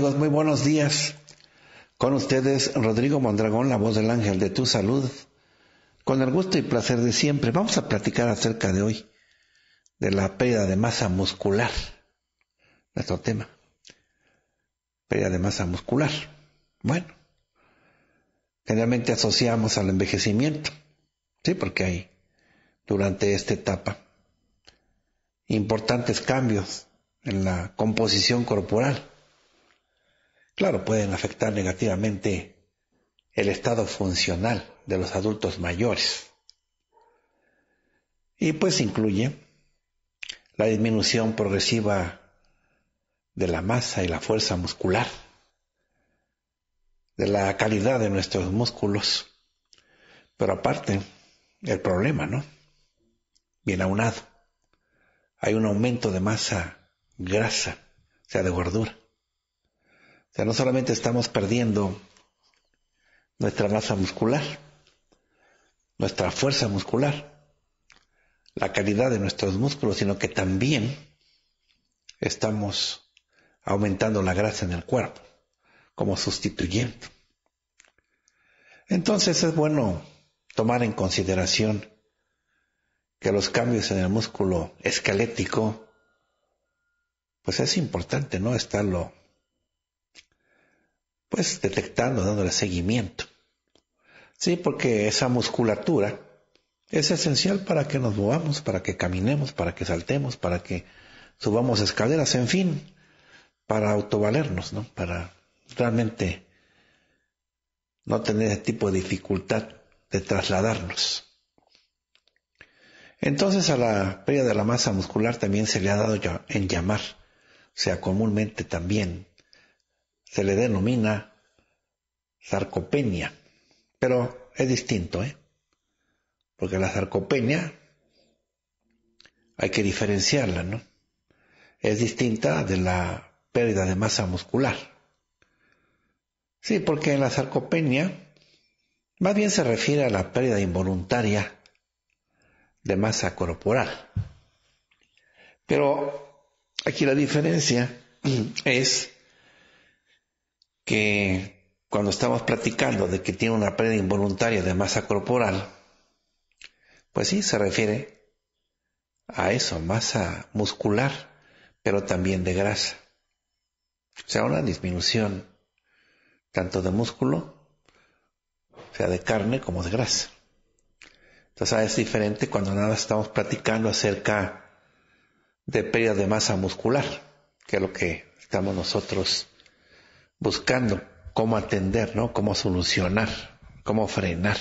Muy buenos días. Con ustedes, Rodrigo Mondragón, la voz del ángel de tu salud. Con el gusto y placer de siempre, vamos a platicar acerca de hoy, de la pérdida de masa muscular, nuestro tema. Pérdida de masa muscular. Bueno, generalmente asociamos al envejecimiento, ¿sí? Porque hay, durante esta etapa, importantes cambios en la composición corporal. Claro, pueden afectar negativamente el estado funcional de los adultos mayores. Y pues incluye la disminución progresiva de la masa y la fuerza muscular, de la calidad de nuestros músculos. Pero aparte, el problema, ¿no? Bien aunado. Hay un aumento de masa grasa, o sea, de gordura. O sea, no solamente estamos perdiendo nuestra masa muscular, nuestra fuerza muscular, la calidad de nuestros músculos, sino que también estamos aumentando la grasa en el cuerpo, como sustituyendo. Entonces es bueno tomar en consideración que los cambios en el músculo esquelético, pues es importante no estarlo pues detectando, dándole seguimiento. Sí, porque esa musculatura es esencial para que nos movamos, para que caminemos, para que saltemos, para que subamos escaleras, en fin, para autovalernos, ¿no? Para realmente no tener ese tipo de dificultad de trasladarnos. Entonces a la pérdida de la masa muscular también se le ha dado en llamar, o sea, comúnmente también se le denomina sarcopenia, pero es distinto, ¿eh? porque la sarcopenia hay que diferenciarla, ¿no? Es distinta de la pérdida de masa muscular. Sí, porque en la sarcopenia más bien se refiere a la pérdida involuntaria de masa corporal. Pero aquí la diferencia es que cuando estamos platicando de que tiene una pérdida involuntaria de masa corporal, pues sí, se refiere a eso, masa muscular, pero también de grasa. O sea, una disminución tanto de músculo, o sea, de carne como de grasa. Entonces ah, es diferente cuando nada estamos platicando acerca de pérdida de masa muscular, que es lo que estamos nosotros buscando cómo atender, ¿no? Cómo solucionar, cómo frenar.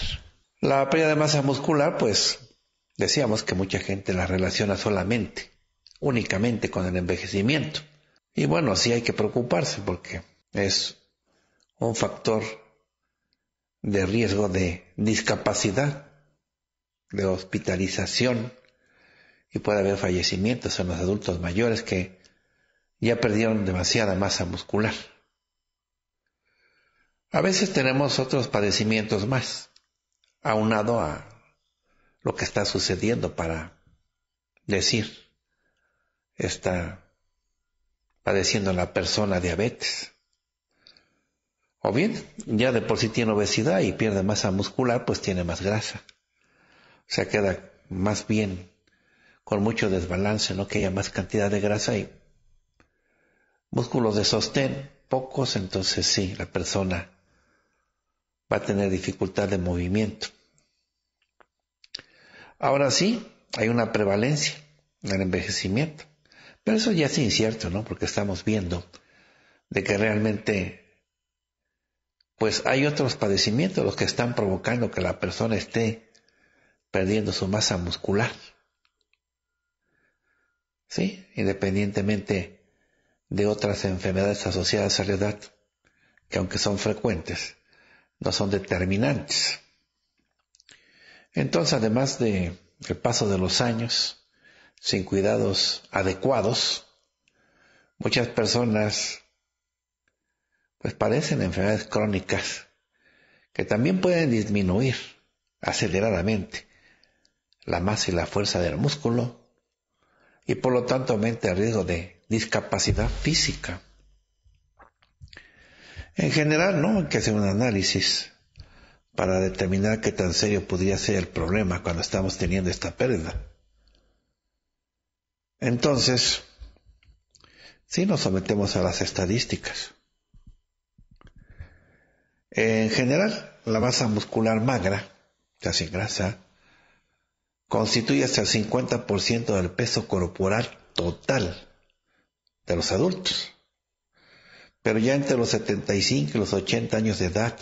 La pérdida de masa muscular, pues decíamos que mucha gente la relaciona solamente, únicamente con el envejecimiento. Y bueno, sí hay que preocuparse porque es un factor de riesgo de discapacidad, de hospitalización y puede haber fallecimientos en los adultos mayores que ya perdieron demasiada masa muscular. A veces tenemos otros padecimientos más, aunado a lo que está sucediendo para decir, está padeciendo la persona diabetes. O bien, ya de por sí tiene obesidad y pierde masa muscular, pues tiene más grasa. O sea, queda más bien con mucho desbalance, ¿no? Que haya más cantidad de grasa y músculos de sostén, pocos, entonces sí, la persona va a tener dificultad de movimiento. Ahora sí, hay una prevalencia en el envejecimiento, pero eso ya es incierto, ¿no? Porque estamos viendo de que realmente, pues hay otros padecimientos los que están provocando que la persona esté perdiendo su masa muscular. ¿Sí? Independientemente de otras enfermedades asociadas a la edad, que aunque son frecuentes, no son determinantes. Entonces, además de el paso de los años, sin cuidados adecuados, muchas personas pues enfermedades crónicas que también pueden disminuir aceleradamente la masa y la fuerza del músculo y por lo tanto aumenta el riesgo de discapacidad física. En general, ¿no? Hay que hacer un análisis para determinar qué tan serio podría ser el problema cuando estamos teniendo esta pérdida. Entonces, si nos sometemos a las estadísticas, en general, la masa muscular magra, casi grasa, constituye hasta el 50% del peso corporal total de los adultos pero ya entre los 75 y los 80 años de edad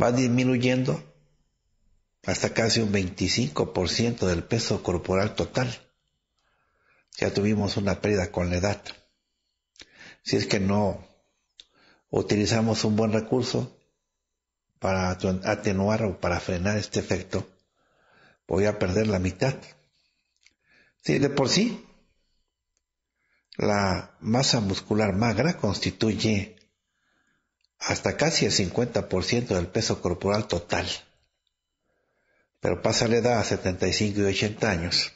va disminuyendo hasta casi un 25% del peso corporal total. Ya tuvimos una pérdida con la edad. Si es que no utilizamos un buen recurso para atenuar o para frenar este efecto, voy a perder la mitad. Si de por sí la masa muscular magra constituye hasta casi el 50% del peso corporal total. Pero pasa la edad a 75 y 80 años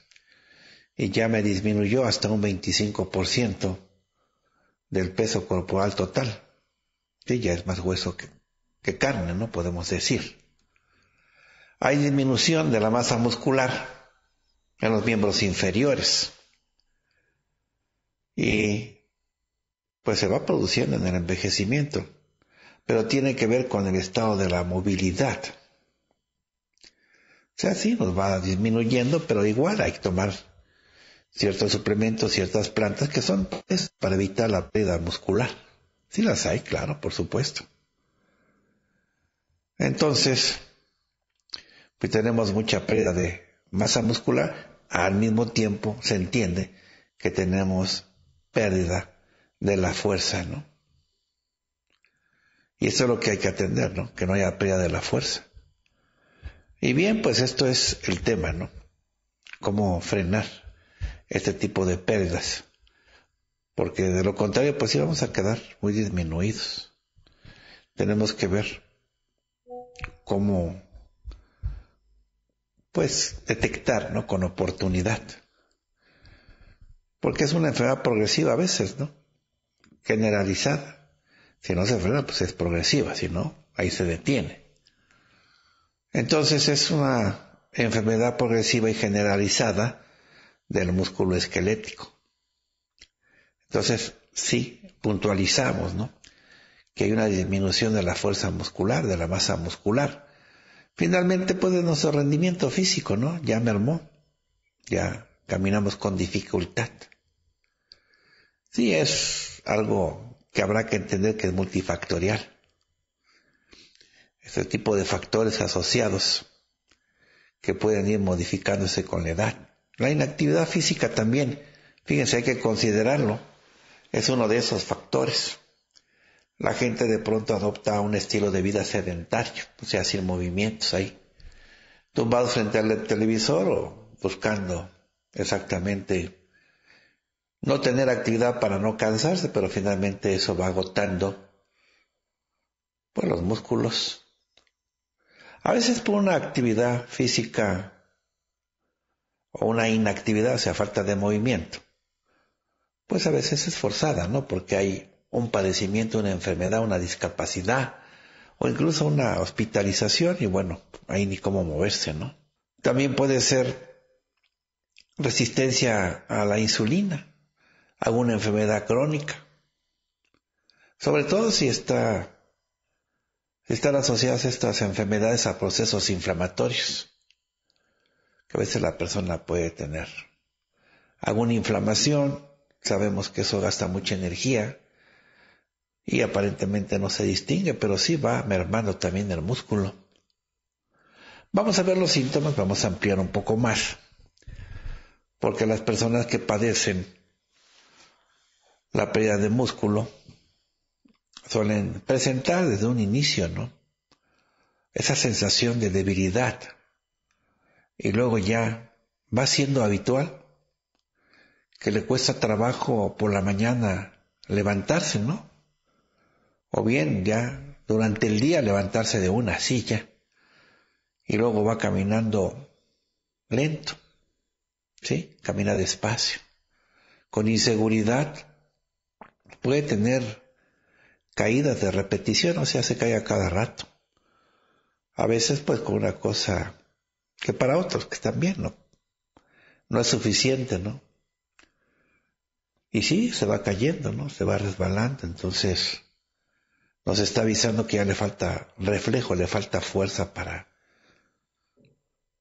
y ya me disminuyó hasta un 25% del peso corporal total, que ya es más hueso que carne, ¿no? Podemos decir. Hay disminución de la masa muscular en los miembros inferiores y pues se va produciendo en el envejecimiento, pero tiene que ver con el estado de la movilidad. O sea, sí, nos va disminuyendo, pero igual hay que tomar ciertos suplementos, ciertas plantas que son para evitar la pérdida muscular. Sí las hay, claro, por supuesto. Entonces, pues tenemos mucha pérdida de masa muscular, al mismo tiempo se entiende que tenemos pérdida de la fuerza, ¿no? Y eso es lo que hay que atender, ¿no? Que no haya pérdida de la fuerza. Y bien, pues esto es el tema, ¿no? Cómo frenar este tipo de pérdidas. Porque de lo contrario, pues sí vamos a quedar muy disminuidos. Tenemos que ver cómo, pues, detectar, ¿no? Con oportunidad porque es una enfermedad progresiva a veces, ¿no? Generalizada. Si no se frena, pues es progresiva, si no, ahí se detiene. Entonces es una enfermedad progresiva y generalizada del músculo esquelético. Entonces, sí, puntualizamos, ¿no? Que hay una disminución de la fuerza muscular, de la masa muscular. Finalmente, pues de nuestro rendimiento físico, ¿no? Ya mermó, ya caminamos con dificultad. Sí, es algo que habrá que entender que es multifactorial. Este tipo de factores asociados que pueden ir modificándose con la edad. La inactividad física también, fíjense, hay que considerarlo, es uno de esos factores. La gente de pronto adopta un estilo de vida sedentario, o sea, sin movimientos ahí, tumbados frente al televisor o buscando exactamente no tener actividad para no cansarse, pero finalmente eso va agotando pues, los músculos. A veces por una actividad física o una inactividad, o sea, falta de movimiento. Pues a veces es forzada, ¿no? Porque hay un padecimiento, una enfermedad, una discapacidad o incluso una hospitalización y bueno, ahí ni cómo moverse, ¿no? También puede ser resistencia a la insulina, alguna enfermedad crónica. Sobre todo si está, están asociadas estas enfermedades a procesos inflamatorios, que a veces la persona puede tener. Alguna inflamación, sabemos que eso gasta mucha energía y aparentemente no se distingue, pero sí va mermando también el músculo. Vamos a ver los síntomas, vamos a ampliar un poco más, porque las personas que padecen la pérdida de músculo suelen presentar desde un inicio, ¿no? Esa sensación de debilidad. Y luego ya va siendo habitual que le cuesta trabajo por la mañana levantarse, ¿no? O bien ya durante el día levantarse de una silla y luego va caminando lento, ¿sí? Camina despacio, con inseguridad puede tener caídas de repetición, o sea, se cae a cada rato. A veces pues con una cosa que para otros que están bien, ¿no? No es suficiente, ¿no? Y sí, se va cayendo, ¿no? Se va resbalando, entonces nos está avisando que ya le falta reflejo, le falta fuerza para,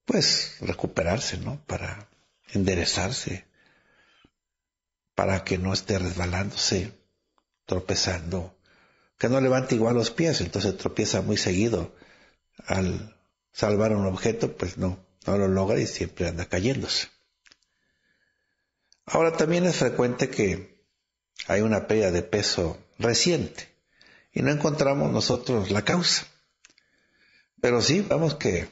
pues, recuperarse, ¿no? Para enderezarse, para que no esté resbalándose tropezando. Que no levanta igual los pies, entonces tropieza muy seguido. Al salvar un objeto, pues no, no lo logra y siempre anda cayéndose. Ahora también es frecuente que hay una pérdida de peso reciente y no encontramos nosotros la causa. Pero sí, vamos que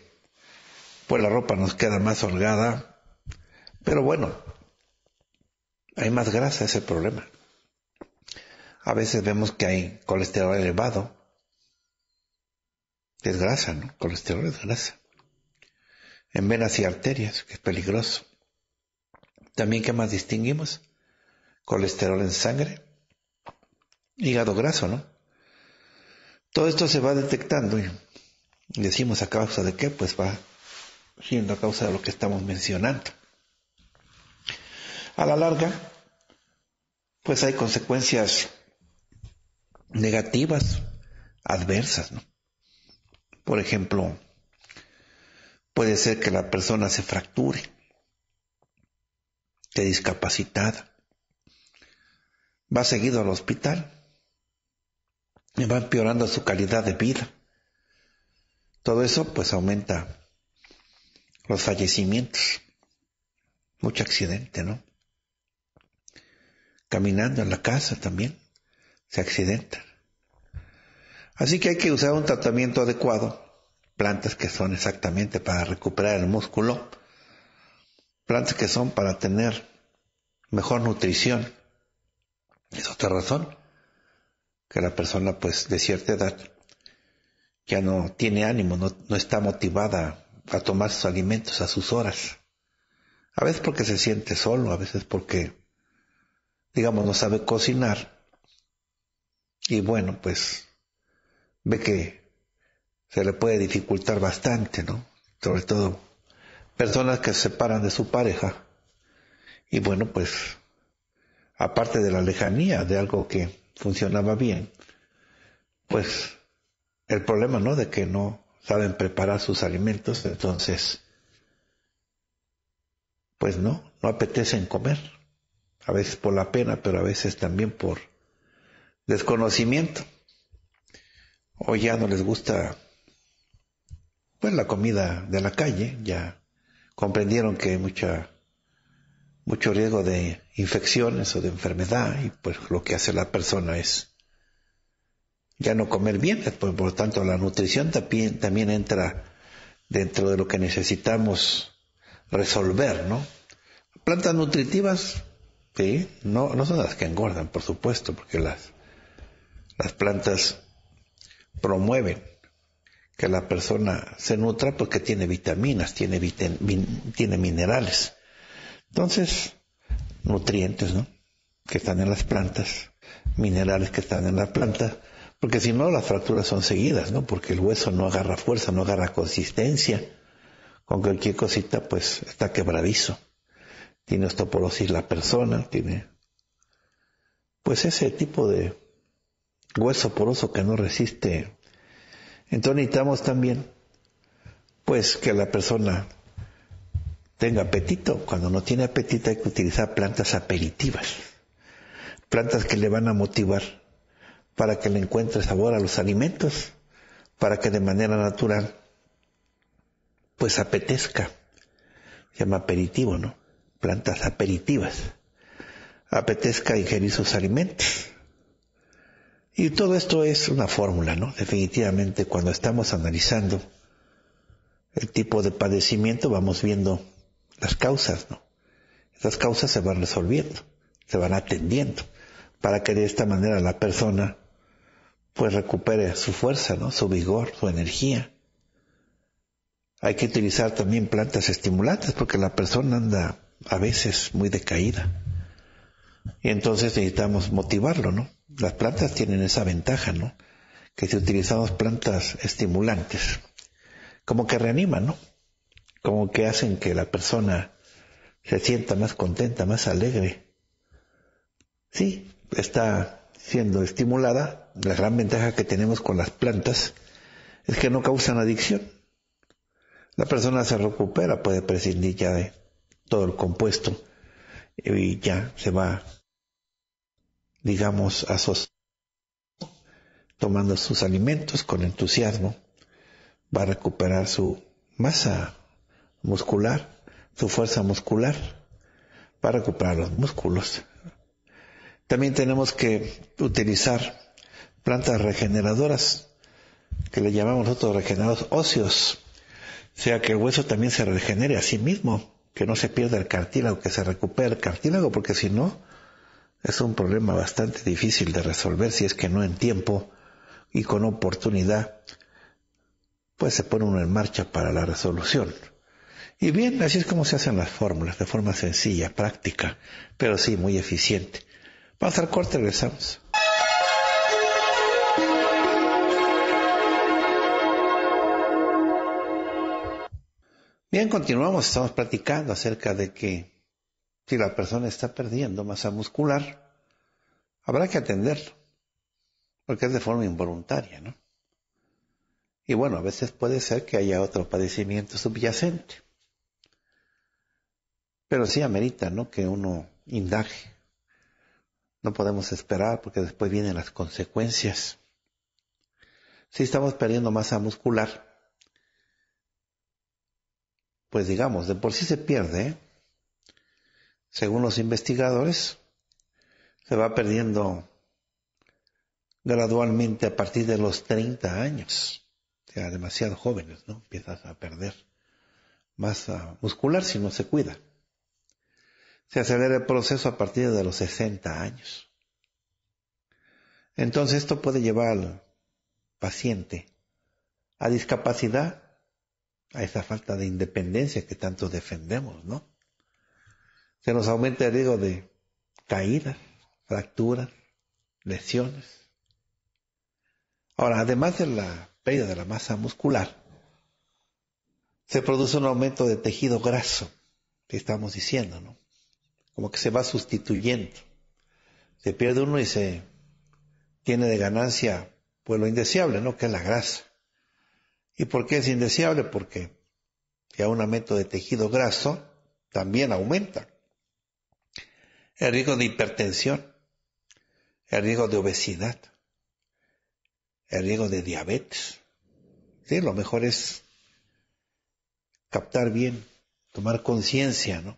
pues la ropa nos queda más holgada, pero bueno, hay más grasa ese problema a veces vemos que hay colesterol elevado. Es grasa, ¿no? Colesterol es grasa. En venas y arterias, que es peligroso. También, ¿qué más distinguimos? Colesterol en sangre. Hígado graso, ¿no? Todo esto se va detectando y decimos a causa de qué, pues va siendo a causa de lo que estamos mencionando. A la larga, pues hay consecuencias negativas, adversas. ¿no? Por ejemplo, puede ser que la persona se fracture, esté discapacitada, va seguido al hospital y va empeorando su calidad de vida. Todo eso pues aumenta los fallecimientos, mucho accidente, ¿no? Caminando en la casa también se accidentan. Así que hay que usar un tratamiento adecuado, plantas que son exactamente para recuperar el músculo, plantas que son para tener mejor nutrición. Es otra razón que la persona pues de cierta edad ya no tiene ánimo, no, no está motivada a tomar sus alimentos a sus horas. A veces porque se siente solo, a veces porque, digamos, no sabe cocinar y bueno, pues ve que se le puede dificultar bastante, ¿no? Sobre todo personas que se separan de su pareja. Y bueno, pues aparte de la lejanía de algo que funcionaba bien, pues el problema, ¿no? De que no saben preparar sus alimentos, entonces, pues no, no apetecen comer. A veces por la pena, pero a veces también por desconocimiento. O ya no les gusta pues la comida de la calle, ya comprendieron que hay mucha mucho riesgo de infecciones o de enfermedad y pues lo que hace la persona es ya no comer bien, pues por lo tanto la nutrición también, también entra dentro de lo que necesitamos resolver, ¿no? Plantas nutritivas, sí, no, no son las que engordan, por supuesto, porque las, las plantas promueven que la persona se nutra porque tiene vitaminas, tiene, tiene minerales. Entonces, nutrientes, ¿no? Que están en las plantas, minerales que están en la planta, porque si no las fracturas son seguidas, ¿no? Porque el hueso no agarra fuerza, no agarra consistencia. Con cualquier cosita, pues está quebradizo. Tiene osteoporosis la persona, tiene... Pues ese tipo de hueso poroso que no resiste. Entonces necesitamos también, pues, que la persona tenga apetito. Cuando no tiene apetito hay que utilizar plantas aperitivas, plantas que le van a motivar para que le encuentre sabor a los alimentos, para que de manera natural, pues, apetezca. Se llama aperitivo, ¿no? Plantas aperitivas. Apetezca ingerir sus alimentos y todo esto es una fórmula, ¿no? Definitivamente cuando estamos analizando el tipo de padecimiento vamos viendo las causas, ¿no? Esas causas se van resolviendo, se van atendiendo, para que de esta manera la persona pues recupere su fuerza, ¿no? Su vigor, su energía. Hay que utilizar también plantas estimulantes porque la persona anda a veces muy decaída. Y entonces necesitamos motivarlo, ¿no? las plantas tienen esa ventaja, ¿no? Que si utilizamos plantas estimulantes, como que reaniman, ¿no? Como que hacen que la persona se sienta más contenta, más alegre. Sí, está siendo estimulada. La gran ventaja que tenemos con las plantas es que no causan adicción. La persona se recupera, puede prescindir ya de todo el compuesto y ya se va digamos, tomando sus alimentos con entusiasmo, va a recuperar su masa muscular, su fuerza muscular, va a recuperar los músculos. También tenemos que utilizar plantas regeneradoras, que le llamamos nosotros regenerados óseos, o sea que el hueso también se regenere a sí mismo, que no se pierda el cartílago, que se recupere el cartílago, porque si no, es un problema bastante difícil de resolver si es que no en tiempo y con oportunidad, pues se pone uno en marcha para la resolución. Y bien, así es como se hacen las fórmulas, de forma sencilla, práctica, pero sí muy eficiente. Vamos al corte, regresamos. Bien, continuamos, estamos platicando acerca de que si la persona está perdiendo masa muscular, habrá que atenderlo, porque es de forma involuntaria, ¿no? Y bueno, a veces puede ser que haya otro padecimiento subyacente. Pero sí amerita, ¿no? Que uno indague. No podemos esperar porque después vienen las consecuencias. Si estamos perdiendo masa muscular, pues digamos, de por sí se pierde, ¿eh? según los investigadores, se va perdiendo gradualmente a partir de los 30 años. O sea, demasiado jóvenes, ¿no? Empiezas a perder masa muscular si no se cuida. Se acelera el proceso a partir de los 60 años. Entonces esto puede llevar al paciente a discapacidad, a esa falta de independencia que tanto defendemos, ¿no? se nos aumenta el riesgo de caídas, fracturas, lesiones. Ahora, además de la pérdida de la masa muscular, se produce un aumento de tejido graso, que estamos diciendo, ¿no? Como que se va sustituyendo. Se pierde uno y se tiene de ganancia pues lo indeseable, ¿no? Que es la grasa. ¿Y por qué es indeseable? Porque si un aumento de tejido graso, también aumenta el riesgo de hipertensión, el riesgo de obesidad, el riesgo de diabetes. Sí, lo mejor es captar bien, tomar conciencia, ¿no?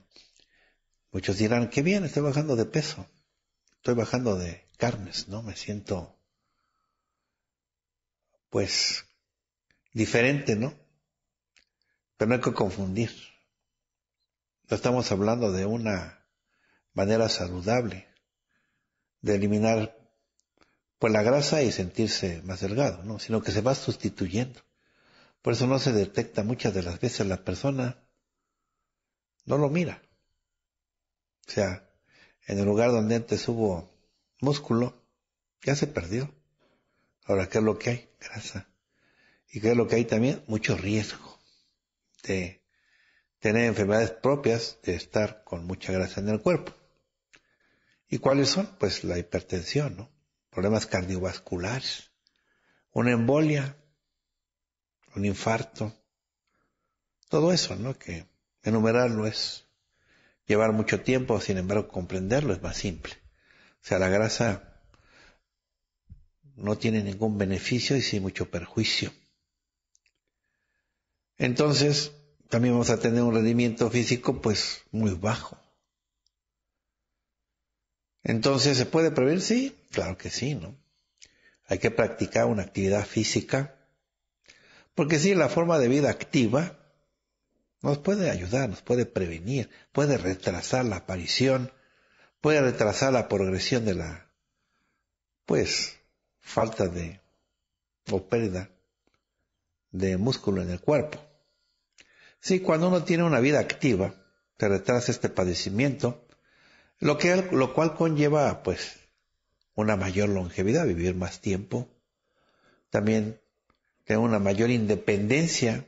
Muchos dirán, qué bien, estoy bajando de peso, estoy bajando de carnes, ¿no? Me siento, pues, diferente, ¿no? Pero no hay que confundir. No estamos hablando de una manera saludable de eliminar pues la grasa y sentirse más delgado, ¿no? sino que se va sustituyendo. Por eso no se detecta muchas de las veces la persona no lo mira. O sea, en el lugar donde antes hubo músculo, ya se perdió. Ahora, ¿qué es lo que hay? Grasa. ¿Y qué es lo que hay también? Mucho riesgo de tener enfermedades propias de estar con mucha grasa en el cuerpo. ¿Y cuáles son? Pues la hipertensión, ¿no? problemas cardiovasculares, una embolia, un infarto, todo eso, ¿no? Que enumerarlo es llevar mucho tiempo, sin embargo comprenderlo es más simple. O sea, la grasa no tiene ningún beneficio y sin mucho perjuicio. Entonces, también vamos a tener un rendimiento físico pues muy bajo. Entonces, ¿se puede prevenir? Sí, claro que sí, ¿no? Hay que practicar una actividad física, porque sí, la forma de vida activa nos puede ayudar, nos puede prevenir, puede retrasar la aparición, puede retrasar la progresión de la, pues, falta de o pérdida de músculo en el cuerpo. Sí, cuando uno tiene una vida activa, se retrasa este padecimiento lo, que, lo cual conlleva, pues, una mayor longevidad, vivir más tiempo. También tener una mayor independencia,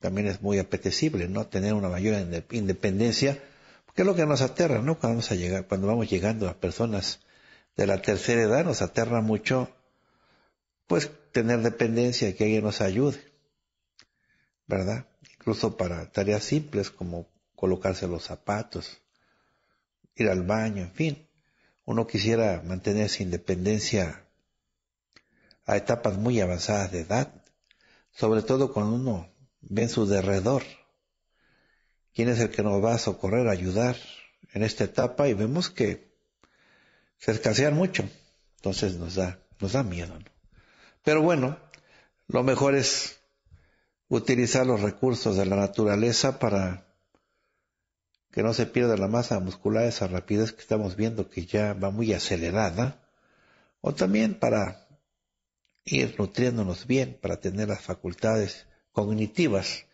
también es muy apetecible, ¿no? Tener una mayor independencia, porque es lo que nos aterra, ¿no? Cuando vamos, a llegar, cuando vamos llegando a personas de la tercera edad, nos aterra mucho, pues, tener dependencia, que alguien nos ayude, ¿verdad? Incluso para tareas simples como colocarse los zapatos, ir al baño, en fin. Uno quisiera mantener su independencia a etapas muy avanzadas de edad, sobre todo cuando uno ve en su derredor quién es el que nos va a socorrer, a ayudar en esta etapa y vemos que se escasean mucho. Entonces nos da, nos da miedo. Pero bueno, lo mejor es utilizar los recursos de la naturaleza para que no se pierda la masa muscular, esa rapidez que estamos viendo que ya va muy acelerada, o también para ir nutriéndonos bien, para tener las facultades cognitivas,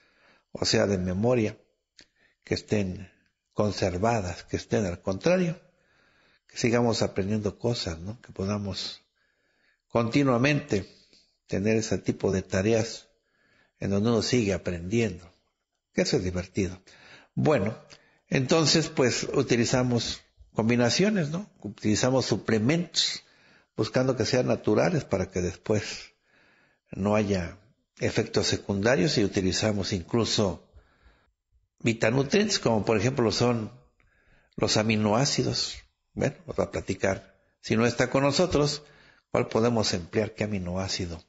o sea, de memoria, que estén conservadas, que estén al contrario, que sigamos aprendiendo cosas, ¿no? que podamos continuamente tener ese tipo de tareas en donde uno sigue aprendiendo, que eso es divertido. Bueno, entonces, pues utilizamos combinaciones, ¿no? Utilizamos suplementos, buscando que sean naturales para que después no haya efectos secundarios y utilizamos incluso vitanutrientes, como por ejemplo son los aminoácidos. Bueno, vamos a platicar. Si no está con nosotros, ¿cuál podemos emplear? ¿Qué aminoácido?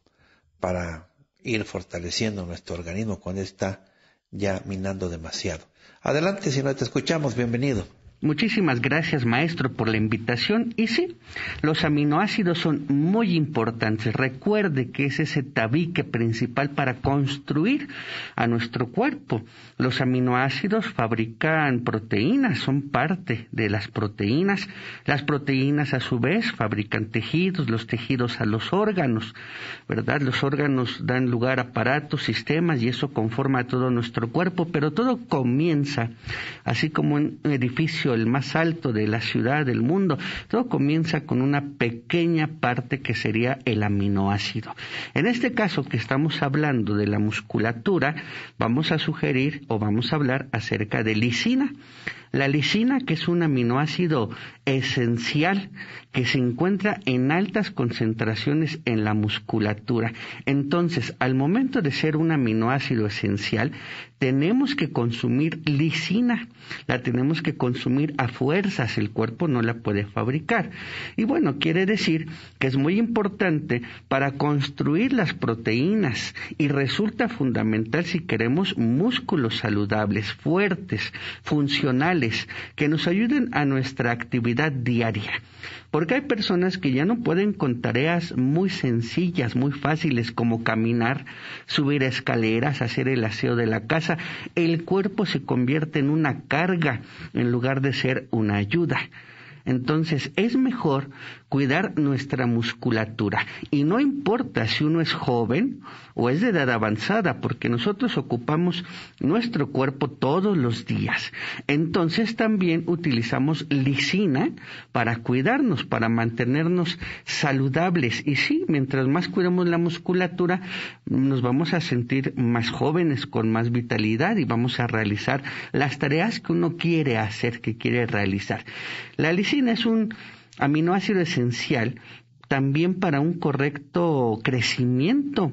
Para ir fortaleciendo nuestro organismo cuando está ya minando demasiado. Adelante, si no te escuchamos, bienvenido. Muchísimas gracias, maestro, por la invitación. Y sí, los aminoácidos son muy importantes. Recuerde que es ese tabique principal para construir a nuestro cuerpo. Los aminoácidos fabrican proteínas, son parte de las proteínas. Las proteínas, a su vez, fabrican tejidos, los tejidos a los órganos, ¿verdad? Los órganos dan lugar a aparatos, sistemas, y eso conforma todo nuestro cuerpo. Pero todo comienza, así como un edificio el más alto de la ciudad, del mundo. Todo comienza con una pequeña parte que sería el aminoácido. En este caso que estamos hablando de la musculatura, vamos a sugerir o vamos a hablar acerca de lisina. La lisina, que es un aminoácido esencial que se encuentra en altas concentraciones en la musculatura. Entonces, al momento de ser un aminoácido esencial, tenemos que consumir lisina, la tenemos que consumir a fuerzas, el cuerpo no la puede fabricar. Y bueno, quiere decir que es muy importante para construir las proteínas y resulta fundamental si queremos músculos saludables, fuertes, funcionales, que nos ayuden a nuestra actividad diaria. Porque hay personas que ya no pueden con tareas muy sencillas, muy fáciles como caminar, subir escaleras, hacer el aseo de la casa, el cuerpo se convierte en una carga en lugar de ser una ayuda. Entonces es mejor cuidar nuestra musculatura. Y no importa si uno es joven o es de edad avanzada, porque nosotros ocupamos nuestro cuerpo todos los días. Entonces también utilizamos lisina para cuidarnos, para mantenernos saludables. Y sí, mientras más cuidamos la musculatura, nos vamos a sentir más jóvenes, con más vitalidad y vamos a realizar las tareas que uno quiere hacer, que quiere realizar. La lisina es un aminoácido esencial también para un correcto crecimiento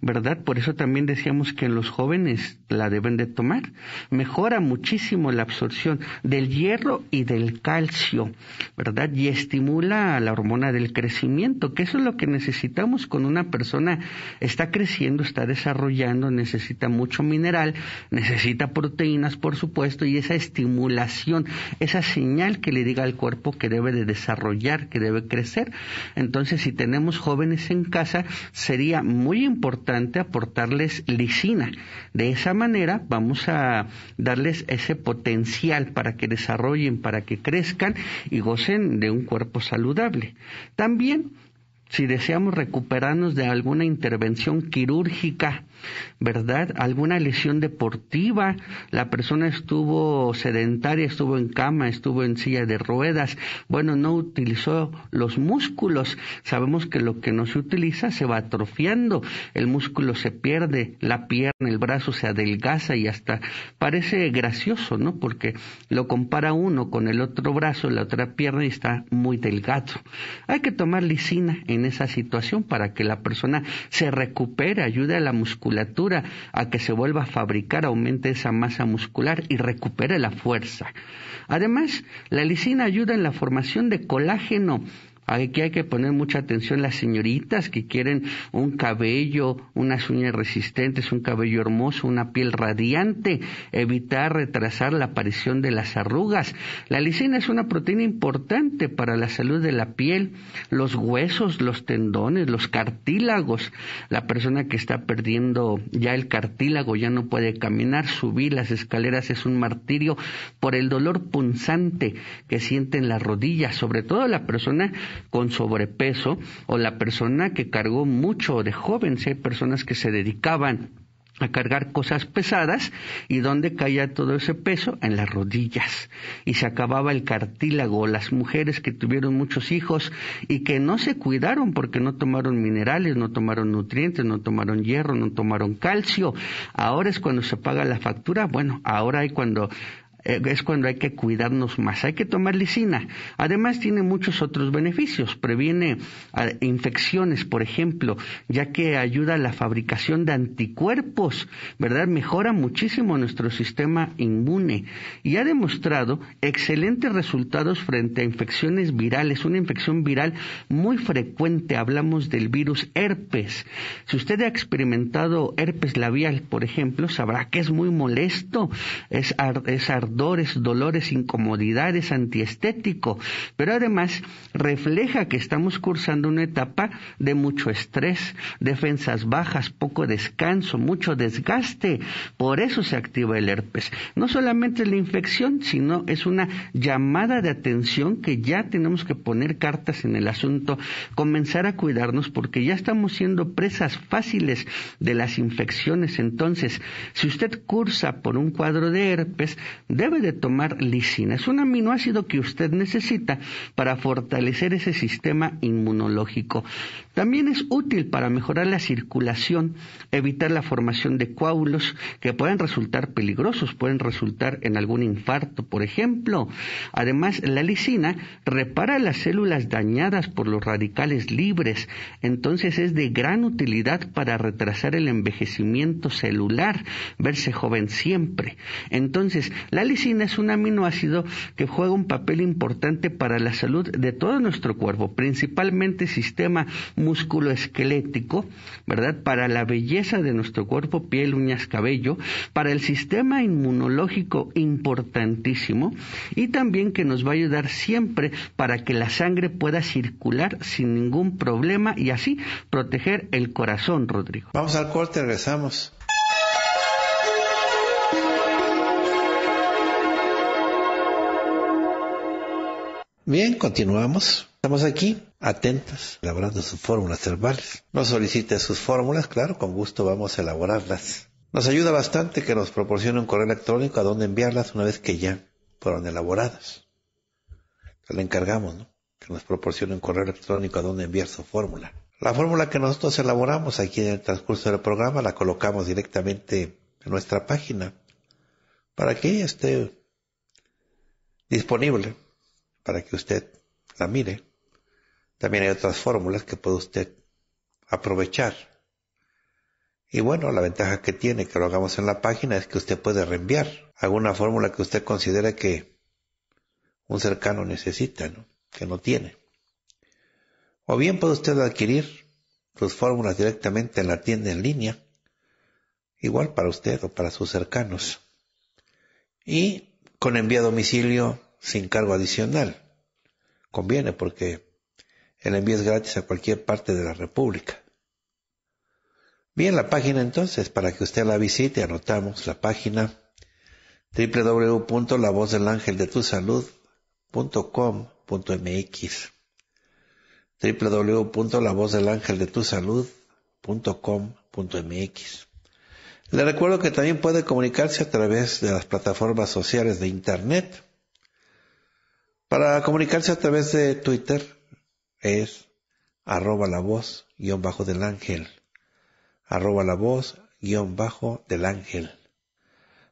¿verdad? Por eso también decíamos que los jóvenes la deben de tomar. Mejora muchísimo la absorción del hierro y del calcio, ¿verdad? Y estimula la hormona del crecimiento, que eso es lo que necesitamos con una persona está creciendo, está desarrollando, necesita mucho mineral, necesita proteínas, por supuesto, y esa estimulación, esa señal que le diga al cuerpo que debe de desarrollar, que debe crecer. Entonces, si tenemos jóvenes en casa, sería muy importante aportarles lisina. De esa manera vamos a darles ese potencial para que desarrollen, para que crezcan y gocen de un cuerpo saludable. También si deseamos recuperarnos de alguna intervención quirúrgica ¿verdad? Alguna lesión deportiva, la persona estuvo sedentaria, estuvo en cama, estuvo en silla de ruedas, bueno, no utilizó los músculos. Sabemos que lo que no se utiliza se va atrofiando, el músculo se pierde, la pierna, el brazo se adelgaza y hasta parece gracioso, ¿no? Porque lo compara uno con el otro brazo, la otra pierna y está muy delgado. Hay que tomar lisina en esa situación para que la persona se recupere, ayude a la musculatura a que se vuelva a fabricar, aumente esa masa muscular y recupere la fuerza. Además, la lisina ayuda en la formación de colágeno Aquí hay que poner mucha atención las señoritas que quieren un cabello, unas uñas resistentes, un cabello hermoso, una piel radiante, evitar retrasar la aparición de las arrugas. La lisina es una proteína importante para la salud de la piel, los huesos, los tendones, los cartílagos. La persona que está perdiendo ya el cartílago ya no puede caminar, subir las escaleras es un martirio por el dolor punzante que siente en rodillas, sobre todo la persona con sobrepeso o la persona que cargó mucho de jóvenes, hay personas que se dedicaban a cargar cosas pesadas y donde caía todo ese peso en las rodillas y se acababa el cartílago las mujeres que tuvieron muchos hijos y que no se cuidaron porque no tomaron minerales no tomaron nutrientes no tomaron hierro no tomaron calcio ahora es cuando se paga la factura bueno ahora hay cuando eh, es cuando hay que cuidarnos más. Hay que tomar lisina. Además tiene muchos otros beneficios. Previene ah, infecciones, por ejemplo, ya que ayuda a la fabricación de anticuerpos, ¿verdad? Mejora muchísimo nuestro sistema inmune y ha demostrado excelentes resultados frente a infecciones virales. Una infección viral muy frecuente, hablamos del virus herpes. Si usted ha experimentado herpes labial, por ejemplo, sabrá que es muy molesto, es, dolores, incomodidades, antiestético, pero además refleja que estamos cursando una etapa de mucho estrés, defensas bajas, poco descanso, mucho desgaste. Por eso se activa el herpes. No solamente la infección, sino es una llamada de atención que ya tenemos que poner cartas en el asunto, comenzar a cuidarnos porque ya estamos siendo presas fáciles de las infecciones. Entonces, si usted cursa por un cuadro de herpes, debe de tomar lisina. Es un aminoácido que usted necesita para fortalecer ese sistema inmunológico. También es útil para mejorar la circulación, evitar la formación de coágulos que pueden resultar peligrosos, pueden resultar en algún infarto, por ejemplo. Además, la lisina repara las células dañadas por los radicales libres, entonces es de gran utilidad para retrasar el envejecimiento celular, verse joven siempre. Entonces, la lisina es un aminoácido que juega un papel importante para la salud de todo nuestro cuerpo, principalmente sistema músculo esquelético, ¿verdad? Para la belleza de nuestro cuerpo, piel, uñas, cabello, para el sistema inmunológico importantísimo y también que nos va a ayudar siempre para que la sangre pueda circular sin ningún problema y así proteger el corazón, Rodrigo. Vamos al corte, regresamos. Bien, continuamos. Estamos aquí atentos, elaborando sus fórmulas verbales Nos solicite sus fórmulas, claro, con gusto vamos a elaborarlas. Nos ayuda bastante que nos proporcione un correo electrónico a donde enviarlas una vez que ya fueron elaboradas. Le encargamos, ¿no? Que nos proporcione un correo electrónico a donde enviar su fórmula. La fórmula que nosotros elaboramos aquí en el transcurso del programa la colocamos directamente en nuestra página para que esté disponible, para que usted la mire también hay otras fórmulas que puede usted aprovechar. Y bueno, la ventaja que tiene que lo hagamos en la página es que usted puede reenviar alguna fórmula que usted considere que un cercano necesita, que no tiene. O bien puede usted adquirir sus fórmulas directamente en la tienda en línea, igual para usted o para sus cercanos. Y con envío a domicilio sin cargo adicional. Conviene porque el envío es gratis a cualquier parte de la República. Bien, la página entonces, para que usted la visite, anotamos la página www.lavozdelangeldetusalud.com.mx www.lavozdelangeldetusalud.com.mx Le recuerdo que también puede comunicarse a través de las plataformas sociales de Internet. Para comunicarse a través de Twitter, es arroba la voz guión bajo del ángel. Arroba la voz guión bajo del ángel.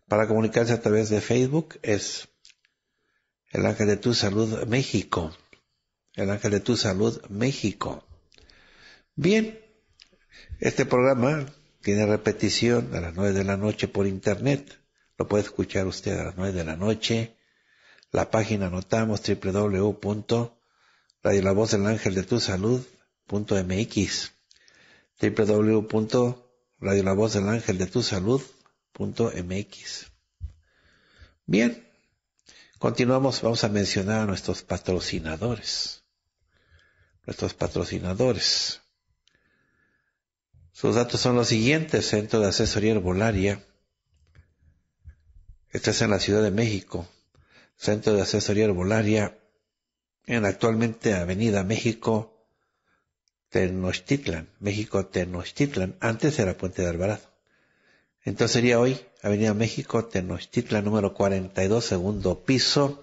Para comunicarse a través de Facebook es el ángel de tu salud México. El ángel de tu salud México. Bien, este programa tiene repetición a las nueve de la noche por internet. Lo puede escuchar usted a las nueve de la noche. La página anotamos www Radio La Voz del Ángel de Tu Salud punto mx Bien, continuamos, vamos a mencionar a nuestros patrocinadores. Nuestros patrocinadores. Sus datos son los siguientes, Centro de Asesoría Herbolaria. Este es en la Ciudad de México. Centro de Asesoría Herbolaria en actualmente Avenida México Tenochtitlan, México Tenochtitlan, antes era Puente de Alvarado. Entonces sería hoy Avenida México Tenochtitlan número 42, segundo piso,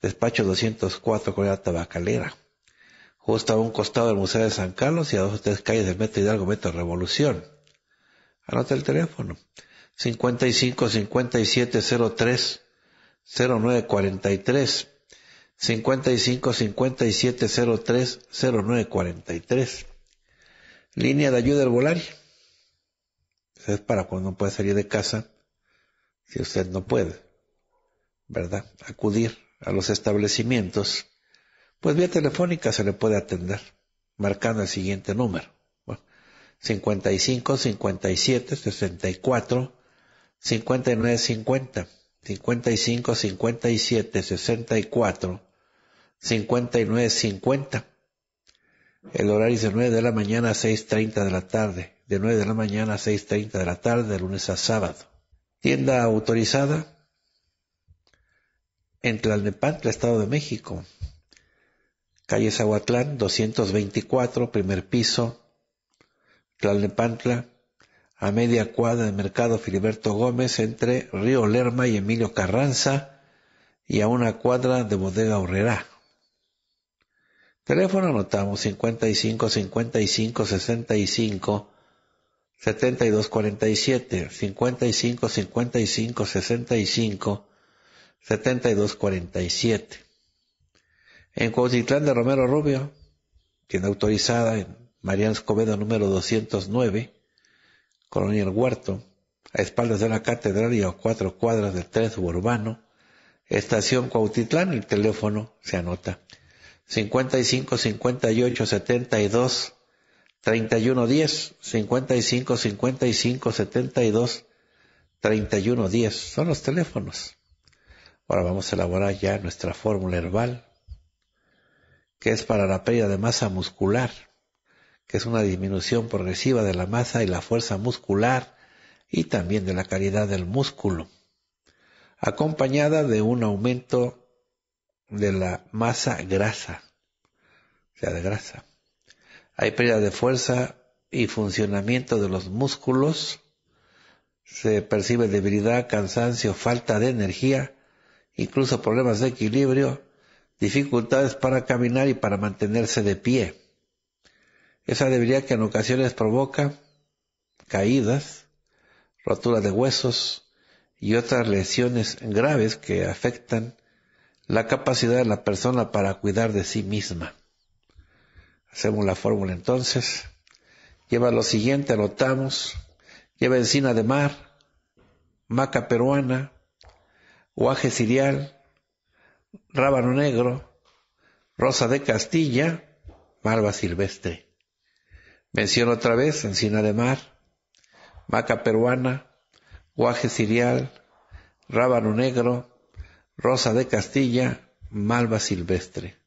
despacho 204, la Tabacalera. Justo a un costado del Museo de San Carlos y a dos o tres calles del Metro Hidalgo, Metro Revolución. Anota el teléfono. 55 57 03 09 55 57 03 09 Línea de ayuda al volar, es para cuando pueda puede salir de casa, si usted no puede, ¿verdad? Acudir a los establecimientos, pues vía telefónica se le puede atender, marcando el siguiente número. 55 57 64 59 50. 55, 57, 64, 59, 50. El horario es de 9 de la mañana a 6.30 de la tarde. De 9 de la mañana a 6.30 de la tarde, de lunes a sábado. Tienda autorizada en Tlalnepantla, Estado de México. Calle Zahuatlán, 224, primer piso. Tlalnepantla, a media cuadra de mercado Filiberto Gómez entre Río Lerma y Emilio Carranza y a una cuadra de Bodega Horrera. Teléfono anotamos 55 55 65 72 47 55 55 65 72 47. En Cuautitlán de Romero Rubio, tienda autorizada en Mariano Escobedo número 209, Colonia El Huerto, a espaldas de la catedral y a cuatro cuadras del Tres Urbano, Estación Cuautitlán, el teléfono se anota. 55 58 72 31 10, 55 55 72 31 10. Son los teléfonos. Ahora vamos a elaborar ya nuestra fórmula herbal, que es para la pérdida de masa muscular que es una disminución progresiva de la masa y la fuerza muscular y también de la calidad del músculo, acompañada de un aumento de la masa grasa, o sea, de grasa. Hay pérdida de fuerza y funcionamiento de los músculos, se percibe debilidad, cansancio, falta de energía, incluso problemas de equilibrio, dificultades para caminar y para mantenerse de pie. Esa debilidad que en ocasiones provoca caídas, roturas de huesos y otras lesiones graves que afectan la capacidad de la persona para cuidar de sí misma. Hacemos la fórmula entonces. Lleva lo siguiente, anotamos. Lleva encina de mar, maca peruana, guaje cereal, rábano negro, rosa de Castilla, malva silvestre. Menciono otra vez encina de mar, maca peruana, guaje cereal, rábano negro, rosa de Castilla, malva silvestre.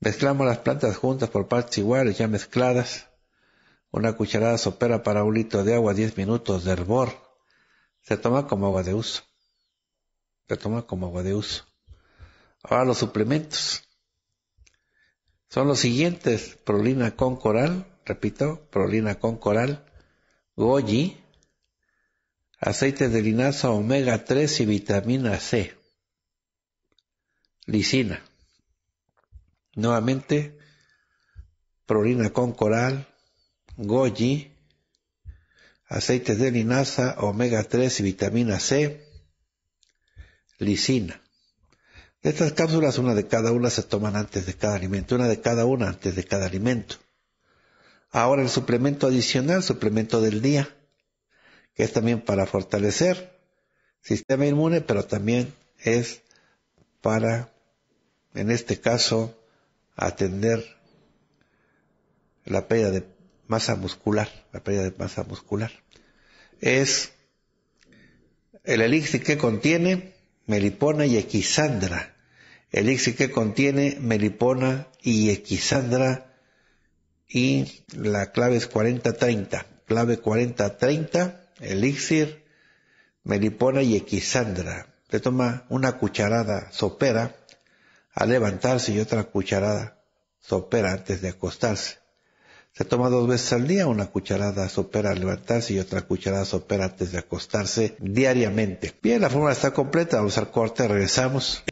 Mezclamos las plantas juntas por partes iguales, ya mezcladas. Una cucharada sopera para un litro de agua, 10 minutos de hervor. Se toma como agua de uso. Se toma como agua de uso. Ahora los suplementos. Son los siguientes, prolina con coral, repito, prolina con coral, goji, aceites de linaza omega 3 y vitamina C, lisina. Nuevamente, prolina con coral, goji, aceites de linaza, omega 3 y vitamina C, lisina. De estas cápsulas, una de cada una se toman antes de cada alimento, una de cada una antes de cada alimento. Ahora el suplemento adicional, suplemento del día, que es también para fortalecer sistema inmune, pero también es para, en este caso, atender la pérdida de masa muscular, la pérdida de masa muscular. Es el elixir que contiene melipona y equisandra. elixir que contiene melipona y equisandra y la clave es 40-30, Clave 40-30, elixir, melipona y equisandra. Se toma una cucharada sopera al levantarse y otra cucharada sopera antes de acostarse. Se toma dos veces al día, una cucharada sopera al levantarse y otra cucharada sopera antes de acostarse diariamente. Bien, la fórmula está completa, vamos al corte, regresamos.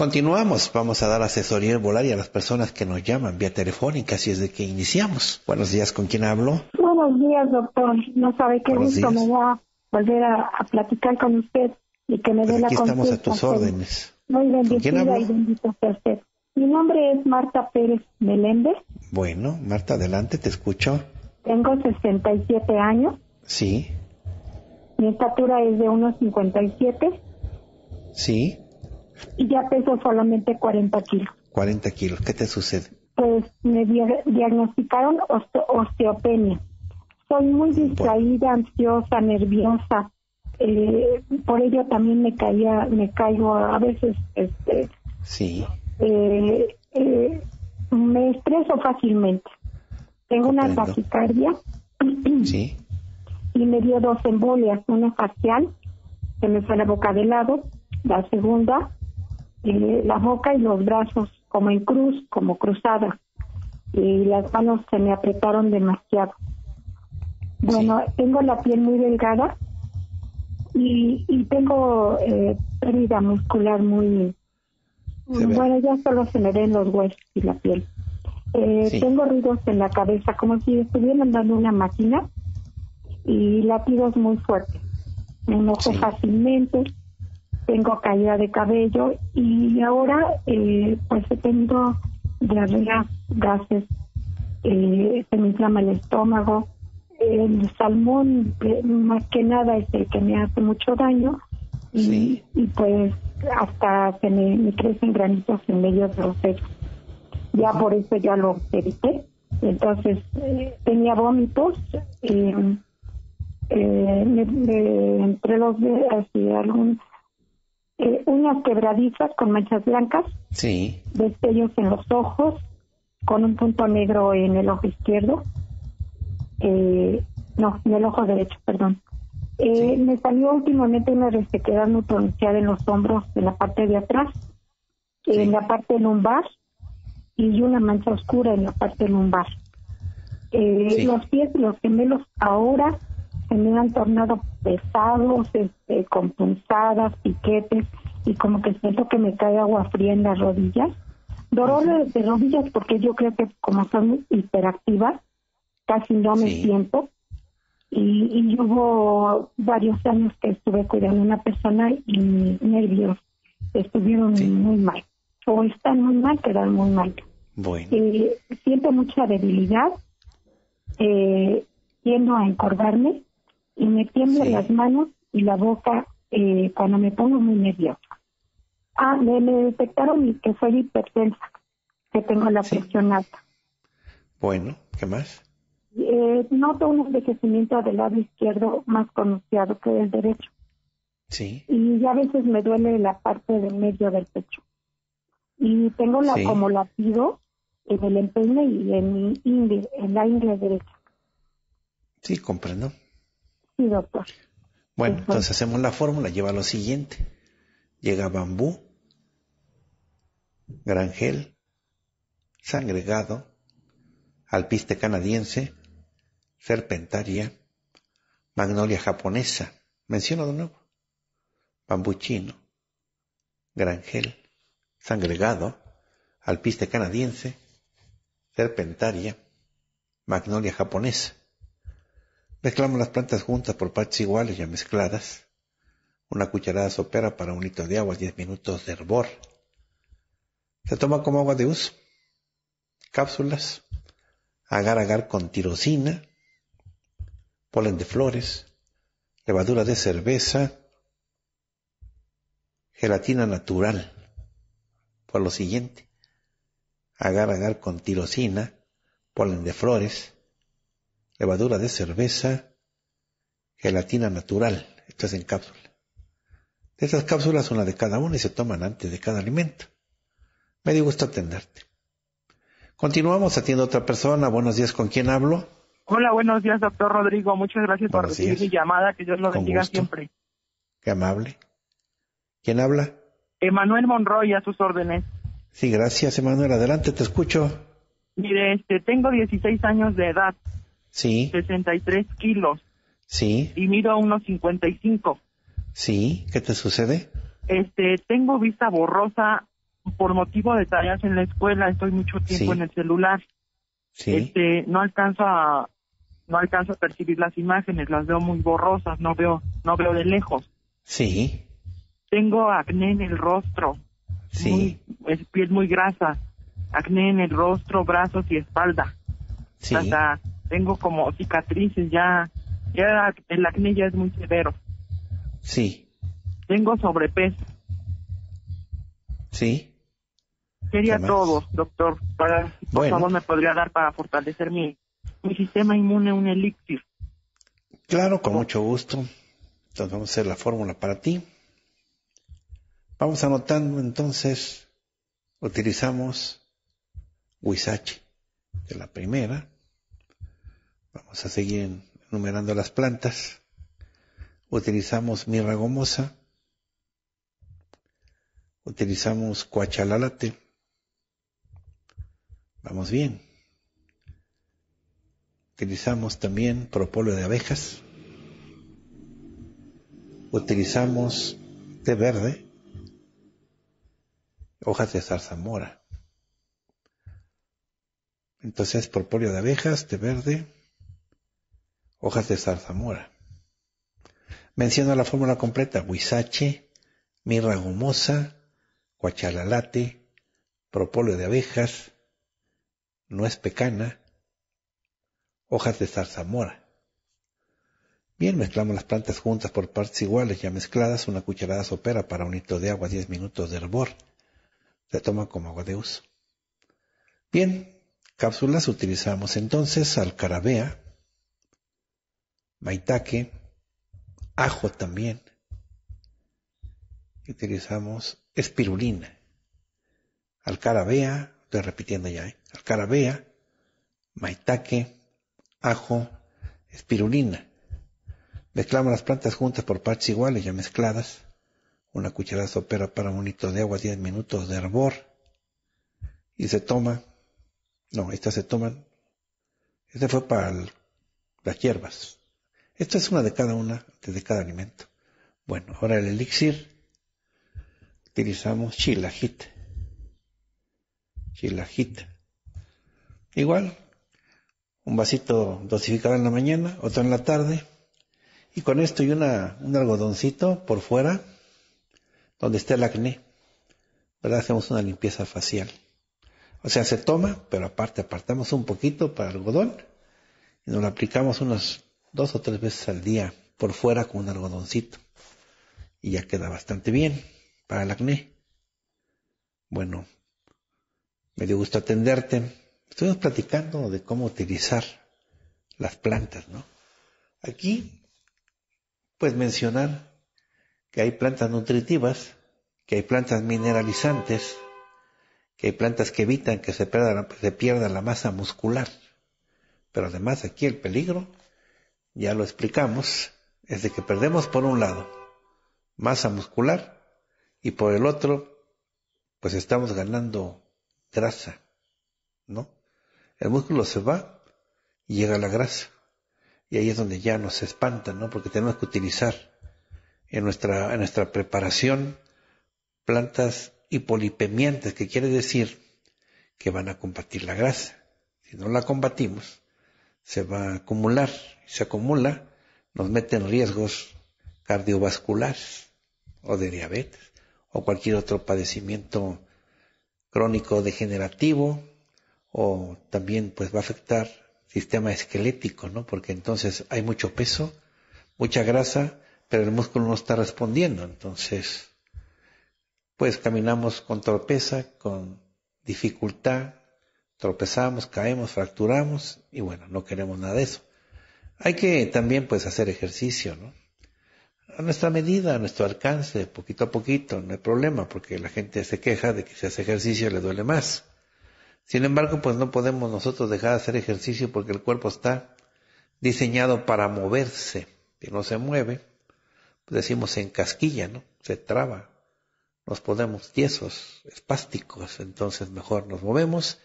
Continuamos, vamos a dar asesoría volar y a las personas que nos llaman vía telefónica, si es de que iniciamos. Buenos días, ¿con quién hablo? Buenos días, doctor. No sabe qué gusto días. me volver a, platicar con usted y que me pues dé la confianza. Aquí estamos a tus órdenes. Muy bendito Mi nombre es Marta Pérez Meléndez. Bueno, Marta, adelante, te escucho. Tengo 67 años. Sí. Mi estatura es de 1,57. Sí y ya peso solamente 40 kilos. 40 kilos, ¿qué te sucede? Pues me diagnosticaron osteopenia. Soy muy distraída, ansiosa, nerviosa. Eh, por ello también me caía, me caigo a veces, este, sí. Eh, eh, me estreso fácilmente. Tengo una taquicardia. Sí. Y me dio dos embolias, una facial, que me fue la boca de lado, la segunda la boca y los brazos como en cruz, como cruzada, y las manos se me apretaron demasiado. Bueno, tengo la piel muy delgada y, y tengo eh, pérdida muscular muy... Bueno, ya solo se me ven los huesos y la piel. Eh, tengo ruidos en la cabeza, como si estuviera andando una máquina y latidos muy fuertes. Me enojo fácilmente, tengo caída de cabello y ahora eh, pues tengo diarrea, gases, eh, se me inflama el estómago, el salmón eh, más que nada es el que me hace mucho daño y, pues hasta se me, crecen granitos en medio de los sexos Ya por eso ya lo evité. Entonces eh, tenía vómitos. Eh, entre los dedos, así algún unas eh, uñas quebradizas con manchas blancas, sí. destellos en los ojos, con un punto negro en el ojo izquierdo, eh, no, en el ojo derecho, perdón. Eh, me salió últimamente una resequedad muy en los hombros, en la parte de atrás, en la parte lumbar y una mancha oscura en la parte lumbar. Los pies, los gemelos ahora se me han tornado pesados, este, con piquetes y como que siento que me cae agua fría en las rodillas. Dolores de rodillas porque yo creo que como son hiperactivas, casi no me siento. Y, hubo varios años que estuve cuidando a una persona y mis nervios estuvieron muy mal. O están muy mal, quedan muy mal. Bueno. siento mucha debilidad, eh, tiendo a encorvarme y me tiemblan las manos y la boca eh, cuando me pongo muy nerviosa. Ah, me, detectaron que soy hipertensa, que tengo la presión alta. Bueno, ¿qué más? Eh, noto un envejecimiento del lado izquierdo más conocido que el derecho. Sí. Y a veces me duele la parte del medio del pecho. Y tengo la, como como latido en el empeño y en mi en la ingle derecha. Sí, comprendo. Bueno, entonces hacemos la fórmula, lleva lo siguiente. Llega bambú, granjel, sangregado, alpiste canadiense, serpentaria, magnolia japonesa, menciono de nuevo, bambú chino, granjel, sangregado, alpiste canadiense, serpentaria, magnolia japonesa. Mezclamos las plantas juntas por partes iguales ya mezcladas. Una cucharada sopera para un litro de agua, 10 minutos de hervor. Se toma como agua de uso. Cápsulas, agar-agar con tirosina, polen de flores, levadura de cerveza, gelatina natural. Por lo siguiente, agar-agar con tirosina, polen de flores, levadura de cerveza, gelatina natural, estas en cápsula. De estas cápsulas, una de cada una y se toman antes de cada alimento. Me dio gusto atenderte. Continuamos, atiendo a otra persona. Buenos días, ¿con quién hablo? Hola, buenos días, doctor Rodrigo. Muchas gracias por recibir mi llamada. Que Dios lo bendiga siempre. Qué amable. ¿Quién habla? Emanuel Monroy, a sus órdenes. Sí, gracias, Emanuel. Adelante, te escucho. Mire, este, tengo 16 años de edad. Sí. 63 kilos. Sí. Y mido unos 55. Sí. ¿Qué te sucede? Este, tengo vista borrosa por motivo de tareas en la escuela. Estoy mucho tiempo en el celular. Sí. Este, no alcanzo a no alcanzo a percibir las imágenes, las veo muy borrosas, no veo no veo de lejos. Sí. Tengo acné en el rostro. Sí. es piel muy grasa. Acné en el rostro, brazos y espalda. Sí. Hasta tengo como cicatrices ya, ya el acné ya es muy severo. Sí. Tengo sobrepeso. Sí. Sería todo, doctor. Para, por favor, me podría dar para fortalecer mi, sistema inmune un elixir. Claro, con mucho gusto. Entonces vamos a hacer la fórmula para ti. Vamos anotando entonces, utilizamos Huizache de la primera, Vamos a seguir enumerando las plantas. Utilizamos mirra gomosa. Utilizamos cuachalalate. Vamos bien. Utilizamos también propóleo de abejas. Utilizamos té verde, hojas de zarzamora. Entonces, propóleo de abejas, té verde, hojas de zarzamora. Menciona la fórmula completa, huizache, mirra gumosa, cuachalalate, propóleo de abejas, nuez pecana, hojas de zarzamora. Bien, mezclamos las plantas juntas por partes iguales, ya mezcladas, una cucharada sopera para un hito de agua, 10 minutos de hervor. Se toma como agua de uso. Bien, cápsulas utilizamos entonces alcaravea maitake, ajo también. utilizamos espirulina, alcarabea, estoy repitiendo ya, ¿eh? alcarabea, maitake, ajo, espirulina. Mezclamos las plantas juntas por partes iguales, ya mezcladas. Una cucharada sopera para un litro de agua, 10 minutos de hervor. Y se toma. No, estas se toman. Este fue para las hierbas. Esto es una de cada una, de cada alimento. Bueno, ahora el elixir. Utilizamos chilajit. Chilajit. Igual, un vasito dosificado en la mañana, otro en la tarde. Y con esto y un algodoncito por fuera, donde esté el acné. ¿Verdad? Hacemos una limpieza facial. O sea, se toma, pero aparte apartamos un poquito para algodón y nos lo aplicamos unos dos o tres veces al día por fuera con un algodoncito. Y ya queda bastante bien para el acné. Bueno, me dio gusto atenderte. Estuvimos platicando de cómo utilizar las plantas, ¿no? Aquí, pues mencionar que hay plantas nutritivas, que hay plantas mineralizantes, que hay plantas que evitan que se pierda, se pierda la masa muscular. Pero además aquí el peligro ya lo explicamos, es de que perdemos por un lado masa muscular y por el otro, pues estamos ganando grasa, ¿no? El músculo se va y llega la grasa. Y ahí es donde ya nos espantan, ¿no? Porque tenemos que utilizar en nuestra, en nuestra preparación plantas hipolipemiantes, que quiere decir que van a combatir la grasa. Si no la combatimos, se va a acumular, se acumula, nos mete en riesgos cardiovasculares o de diabetes o cualquier otro padecimiento crónico degenerativo o también pues va a afectar sistema esquelético, ¿no? Porque entonces hay mucho peso, mucha grasa, pero el músculo no está respondiendo, entonces pues caminamos con torpeza, con dificultad, tropezamos, caemos, fracturamos y bueno, no queremos nada de eso. Hay que también pues hacer ejercicio, ¿no? A nuestra medida, a nuestro alcance, poquito a poquito, no hay problema, porque la gente se queja de que si hace ejercicio le duele más. Sin embargo, pues no podemos nosotros dejar de hacer ejercicio porque el cuerpo está diseñado para moverse. y no se mueve, pues decimos en casquilla, ¿no? Se traba. Nos ponemos tiesos, espásticos, entonces mejor nos movemos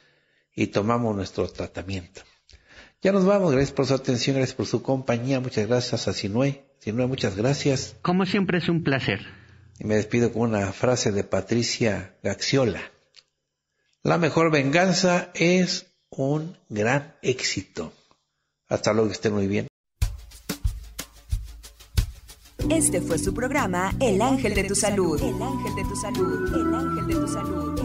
y tomamos nuestro tratamiento. Ya nos vamos, gracias por su atención, gracias por su compañía, muchas gracias a Sinue. Sinue, muchas gracias. Como siempre es un placer. Y me despido con una frase de Patricia Gaxiola. La mejor venganza es un gran éxito. Hasta luego, que estén muy bien. Este fue su programa El Ángel de tu Salud. El Ángel de tu Salud. El Ángel de tu Salud.